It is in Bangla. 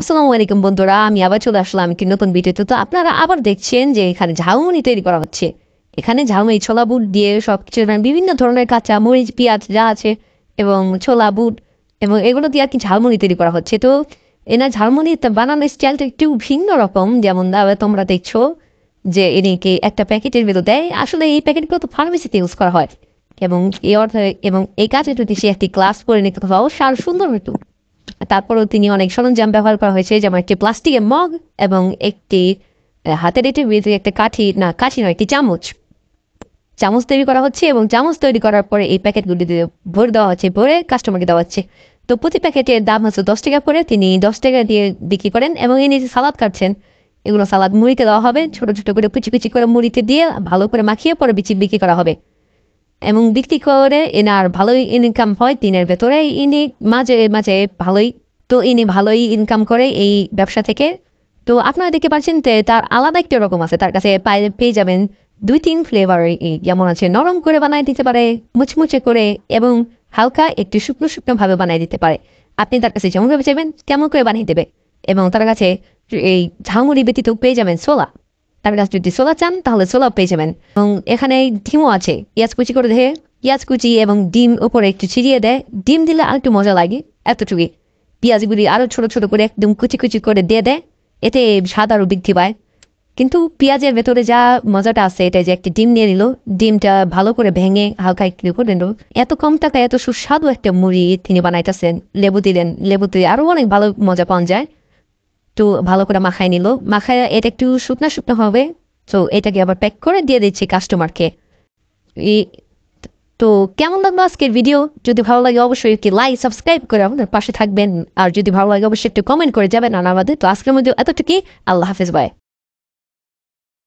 আসসালামু আলাইকুম বন্ধুরা আমি আবার চলে আসলাম একটি নতুন ভিডিওতে তো আপনারা আবার দেখছেন যে এখানে ঝাউমনি তৈরি করা হচ্ছে এখানে ঝাউমনি ছোলা বুট দিয়ে সব কিছু মানে বিভিন্ন ধরনের কাঁচা মরিচ পেঁয়াজ যা আছে এবং ছোলা বুট এবং এগুলো দিয়ে আর কি ঝালমুড়ি তৈরি করা হচ্ছে তো এনার ঝালমুড়ি বানানোর স্টাইলটা একটু ভিন্ন রকম যেমন তোমরা দেখছো যে এনেকে একটা প্যাকেটের ভেতর দেয় আসলে এই প্যাকেটগুলো তো ফার্মেসিতে ইউজ করা হয় এবং এই অর্থে এবং এই কাজে যদি সে একটি ক্লাস করে নিতে হবে সার সুন্দর হতো তারপরও তিনি অনেক সরঞ্জাম ব্যবহার করা হয়েছে যেমন একটি প্লাস্টিকের মগ এবং একটি হাতের এটি একটা কাঠি না কাঠি নয় একটি চামচ চামচ তৈরি করা হচ্ছে এবং চামচ তৈরি করার পরে এই প্যাকেটগুলি দিয়ে ভরে দেওয়া হচ্ছে ভরে কাস্টমারকে দেওয়া হচ্ছে তো প্রতি প্যাকেটের দাম হচ্ছে দশ টাকা করে তিনি দশ টাকা দিয়ে বিক্রি করেন এবং এই নিজে সালাদ কাটছেন এগুলো সালাদ মুড়িতে দেওয়া হবে ছোট ছোট করে কুচি কুচি করে মুড়িতে দিয়ে ভালো করে মাখিয়ে পরে বিচি বিক্রি করা হবে এবং বিক্রি করে এনার ভালোই ইনকাম হয় দিনের ভেতরে ইনি মাঝে মাঝে ভালোই তো ইনি ভালোই ইনকাম করে এই ব্যবসা থেকে তো আপনারা দেখতে পাচ্ছেন যে তার আলাদা একটা রকম আছে তার কাছে পেয়ে যাবেন দুই তিন ফ্লেভার যেমন আছে নরম করে বানাই দিতে পারে মুচমুচে করে এবং হালকা একটু শুকনো শুকনো ভাবে বানিয়ে দিতে পারে আপনি তার কাছে যেমন ভাবে চাইবেন তেমন করে বানিয়ে দেবে এবং তার কাছে এই ঝাউমুড়ি ব্যতীত পেয়ে যাবেন ছোলা তাহলে কাছে যদি সোলা চান তাহলে সোলাও পেয়ে যাবেন এবং এখানে ডিমও আছে পেঁয়াজ কুচি করে দেয় পেঁয়াজ কুচি এবং ডিম উপরে একটু ছিড়িয়ে দেয় ডিম দিলে আর একটু মজা লাগে এতটুকুই পেঁয়াজগুলি আরও ছোট ছোট করে একদম কুচি কুচি করে দিয়ে দেয় এতে স্বাদ আরও বৃদ্ধি পায় কিন্তু পেঁয়াজের ভেতরে যা মজাটা আছে এটা যে একটি ডিম নিয়ে নিল ডিমটা ভালো করে ভেঙে হালকা একটু করে নিল এত কম টাকায় এত সুস্বাদু একটা মুড়ি তিনি বানাইতেছেন লেবু দিলেন লেবুতে আরও অনেক ভালো মজা পাওয়া যায় একটু ভালো করে মাখায় নিল মাখায় এটা একটু শুকনা শুকনো হবে তো এটাকে আবার প্যাক করে দিয়ে দিচ্ছি কাস্টমারকে তো কেমন লাগলো আজকের ভিডিও যদি ভালো লাগে অবশ্যই একটি লাইক সাবস্ক্রাইব করে আমাদের পাশে থাকবেন আর যদি ভালো লাগে অবশ্যই একটু কমেন্ট করে যাবেন আর আমাদের তো আজকের মধ্যে এতটুকুই আল্লাহ হাফিজ বাই